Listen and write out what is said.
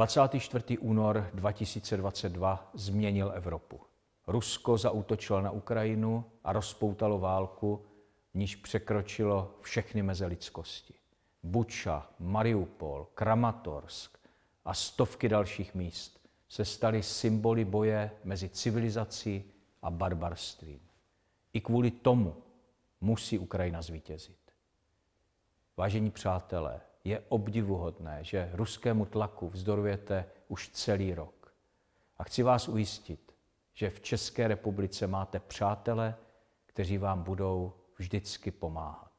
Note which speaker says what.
Speaker 1: 24. únor 2022 změnil Evropu. Rusko zaútočilo na Ukrajinu a rozpoutalo válku, v níž překročilo všechny meze lidskosti. Buča, Mariupol, Kramatorsk a stovky dalších míst se staly symboly boje mezi civilizací a barbarstvím. I kvůli tomu musí Ukrajina zvítězit. Vážení přátelé, je obdivuhodné, že ruskému tlaku vzdorujete už celý rok. A chci vás ujistit, že v České republice máte přátele, kteří vám budou vždycky pomáhat.